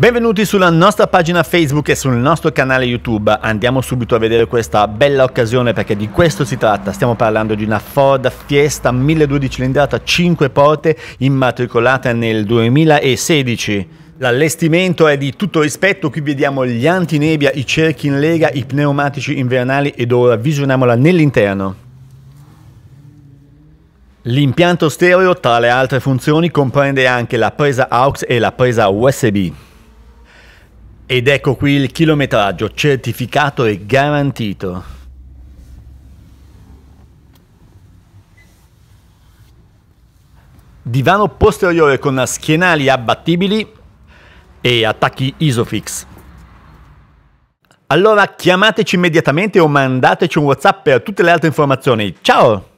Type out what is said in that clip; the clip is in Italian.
Benvenuti sulla nostra pagina Facebook e sul nostro canale YouTube. Andiamo subito a vedere questa bella occasione perché di questo si tratta. Stiamo parlando di una Ford Fiesta 1200 cilindrata 5 porte immatricolata nel 2016. L'allestimento è di tutto rispetto, qui vediamo gli antinebbia, i cerchi in lega, i pneumatici invernali ed ora visioniamola nell'interno. L'impianto stereo, tra le altre funzioni, comprende anche la presa AUX e la presa USB. Ed ecco qui il chilometraggio certificato e garantito. Divano posteriore con schienali abbattibili e attacchi Isofix. Allora chiamateci immediatamente o mandateci un WhatsApp per tutte le altre informazioni. Ciao!